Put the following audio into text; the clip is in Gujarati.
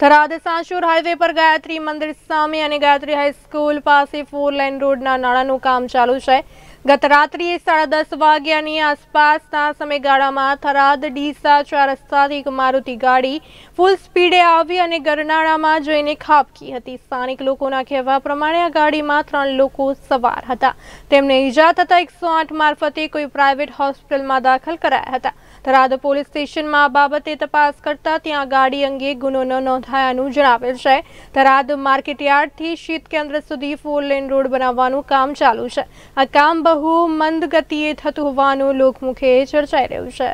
થરાદ સાંશુર હાઈવે પર ગાયત્રી મંદિર સામે અને ગાયત્રી હાઈસ્કૂલ પાસે ફોર લાઇન રોડના નાણાંનું કામ ચાલુ છે ગત રાત્રિએ સાડા દસ વાગ્યાની આસપાસના સમયગાળામાં થરાદ ડીસા ચાર રસ્તાથી એક મારુતિ ગાડી ફૂલ સ્પીડે આવી અને ગરનાળામાં જઈને ખાબકી હતી સ્થાનિક લોકોના કહેવા પ્રમાણે આ ગાડીમાં ત્રણ લોકો સવાર હતા તેમને ઈજા થતાં એકસો આઠ મારફતે કોઈ પ્રાઇવેટ હોસ્પિટલમાં દાખલ કરાયા હતા થરાદ પોલીસ સ્ટેશનમાં આ બાબતે તપાસ કરતા ત્યાં ગાડી અંગે ગુનો નોંધાયાનું જણાવેલ છે થરાદ માર્કેટયાર્ડથી શીત કેન્દ્ર સુધી ફોર લેન રોડ બનાવવાનું કામ ચાલુ છે આ કામ બહુ મંદ ગતિએ થતું હોવાનું લોકમુખે ચર્ચાઈ રહ્યું છે